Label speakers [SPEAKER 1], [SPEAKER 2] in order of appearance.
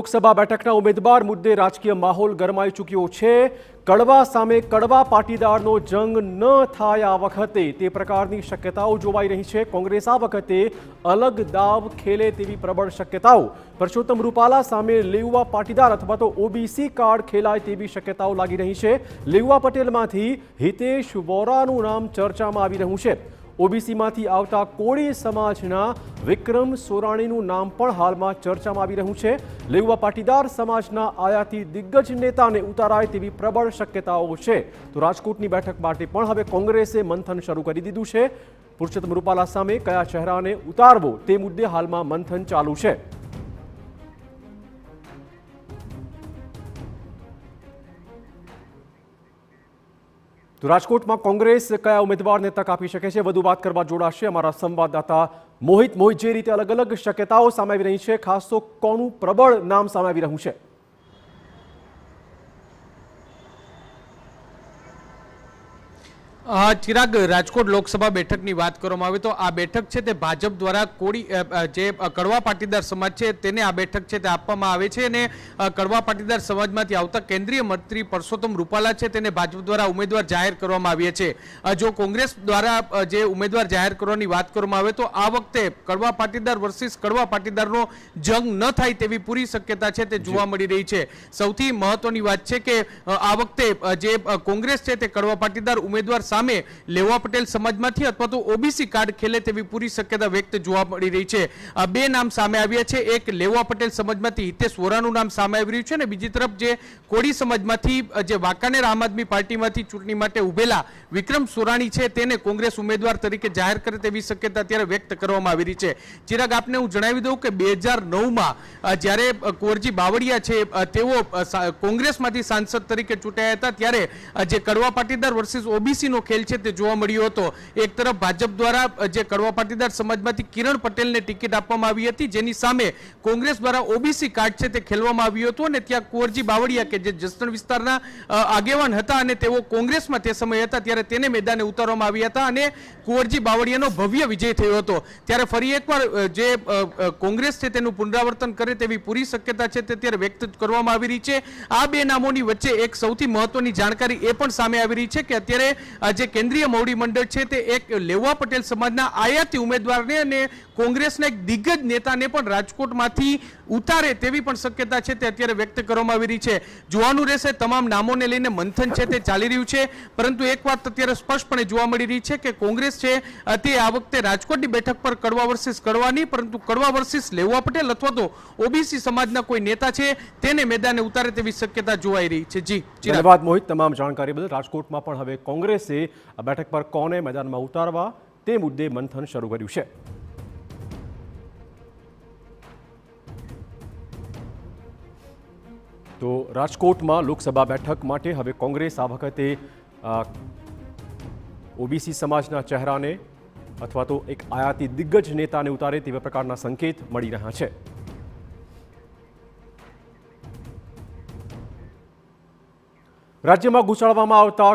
[SPEAKER 1] લોકસભા બેઠકના ઉમેદવાર મુદ્દે રાજકીય માહોલ ગરમાઈ ચૂક્યો છે કડવા સામે કડવા પાટીદારનો જંગ ન થાય આ વખતે તે પ્રકારની શક્યતાઓ જોવાઈ રહી છે કોંગ્રેસ આ વખતે અલગ દાવ ખેલે તેવી પ્રબળ શક્યતાઓ પરસોત્તમ રૂપાલા સામે લેઉવા પાટીદાર અથવા તો ઓબીસી કાર્ડ ખેલાય તેવી શક્યતાઓ લાગી રહી છે લેઉવા પટેલમાંથી હિતેશ વોરાનું નામ ચર્ચામાં આવી રહ્યું છે ઓબીસીમાંથી આવતા કોળી સમાજના વિક્રમ સોરાણીનું નામ પણ હાલમાં ચર્ચામાં આવી રહ્યું છે લેવા પાટીદાર સમાજના આયાથી દિગ્ગજ નેતાને ઉતારાય તેવી પ્રબળ શક્યતાઓ છે તો રાજકોટની બેઠક માટે પણ હવે કોંગ્રેસે મંથન શરૂ કરી દીધું છે પુરુષોત્તમ રૂપાલા સામે કયા ચહેરાને ઉતારવો તે મુદ્દે હાલમાં મંથન ચાલુ છે તો રાજકોટમાં કોંગ્રેસ કયા ઉમેદવારને તક આપી શકે છે વધુ વાત કરવા જોડાશે અમારા સંવાદદાતા મોહિત મોહિત જે રીતે અલગ અલગ શક્યતાઓ સામે આવી રહી છે ખાસ તો કોનું પ્રબળ નામ સામે આવી રહ્યું છે
[SPEAKER 2] ચિરાગ રાજકોટ લોકસભા બેઠકની વાત કરવામાં આવે તો આ બેઠક છે તે ભાજપ દ્વારા કોડી જે કડવા પાટીદાર સમાજ છે તેને આ બેઠક છે તે આપવામાં આવે છે અને કડવા પાટીદાર સમાજમાંથી આવતા કેન્દ્રીય મંત્રી પરસોત્તમ રૂપાલા છે તેને ભાજપ દ્વારા ઉમેદવાર જાહેર કરવામાં આવ્યા છે જો કોંગ્રેસ દ્વારા જે ઉમેદવાર જાહેર કરવાની વાત કરવામાં આવે તો આ વખતે કડવા પાટીદાર વર્સિસ કડવા પાટીદારનો જંગ ન થાય તેવી પૂરી શક્યતા છે તે જોવા મળી રહી છે સૌથી મહત્વની વાત છે કે આ વખતે જે કોંગ્રેસ છે તે કડવા પાટીદાર ઉમેદવાર ગામે લેવા પટેલ સમાજમાંથી અથવા તો ઓબીસી કાર્ડ ખેલે તેવી પૂરી શક્યતા વ્યક્ત જોવા મળી રહી છે આ બે નામ સામે આવ્યા છે એક લેવા પટેલ સમાજમાંથી હિતેશ વોરાનું નામ સામે આવી રહ્યું છે અને બીજી તરફ જે કોળી સમાજમાંથી જે વાંકાનેર આમ આદમી પાર્ટીમાંથી ચૂંટણી માટે ઉભેલા વિક્રમ સોરાણી છે તેને કોંગ્રેસ ઉમેદવાર તરીકે જાહેર કરે તેવી શક્યતા અત્યારે વ્યક્ત કરવામાં આવી રહી છે ચિરાગ આપને હું જણાવી દઉં કે બે હજાર નવમાં જ્યારે કોરજી બાવળિયા છે તેઓ કોંગ્રેસમાંથી સાંસદ તરીકે ચૂંટાયા હતા ત્યારે જે કડવા પાટીદાર વર્સિસ ઓબીસીનો ખેલ છે તે જોવા મળ્યો હતો એક તરફ ભાજપ દ્વારા જે કડવા પાટીદાર સમાજમાંથી કિરણ પટેલને ટિકિટ આપવામાં આવી હતી જેની સામે કોંગ્રેસ દ્વારા ઓબીસી કાર્ડ છે તે ખેલવામાં આવ્યું હતું અને ત્યાં કુંવરજી બાવળિયા કે જે જસદણ વિસ્તારના આગેવાન હતા અને તેઓ કોંગ્રેસમાં તે સમયે હતા ત્યારે તેને મેદાને ઉતારવામાં આવ્યા હતા અને કુંવરજી બાવળિયાનો ભવ્ય વિજય થયો હતો ત્યારે ફરી એકવાર જે કોંગ્રેસ છે તેનું પુનરાવર્તન કરે તેવી પૂરી શક્યતા છે તે અત્યારે વ્યક્ત કરવામાં આવી રહી છે આ બે નામોની વચ્ચે એક સૌથી મહત્વની જાણકારી એ પણ સામે આવી રહી છે કે અત્યારે જે કેન્દ્રીય મોવડી મંડળ છે તે એક લેવા પટેલ સમાજના આયાતી ઉમેદવારને અને કોંગ્રેસના એક દિગ્ગજ નેતાને પણ રાજકોટમાંથી ઉતારે તેવી પણ શક્યતા છે તે અત્યારે વ્યક્ત કરવામાં આવી રહી છે જોવાનું રહેશે તમામ નામોને લઈને મંથન છે તે ચાલી રહ્યું છે પરંતુ એક વાત અત્યારે સ્પષ્ટપણે જોવા મળી રહી છે કે કોંગ્રેસ છે તે આ વખતે રાજકોટની બેઠક પર કડવા વર્સિસ કરવાની પરંતુ કડવા વર્સિસ લેવા પટેલ અથવા તો ઓબીસી સમાજના કોઈ નેતા છે તેને મેદાને ઉતારે તેવી શક્યતા જોવાઈ રહી છે જી ધન્યવાદ મોહિત તમામ જાણકારી બદલ રાજકોટમાં
[SPEAKER 1] પણ હવે કોંગ્રેસે આ બેઠક પર કોને મેદાનમાં ઉતારવા તે મુદ્દે મંથન શરૂ કર્યું છે તો રાજકોટમાં લોકસભા બેઠક માટે હવે કોંગ્રેસ આ વખતે ઓબીસી સમાજના ચહેરાને અથવા તો એક આયાતી દિગ્ગજ નેતાને ઉતારે તેવા પ્રકારના સંકેત મળી રહ્યા છે રાજ્યમાં ઘૂંચાડવામાં આવતા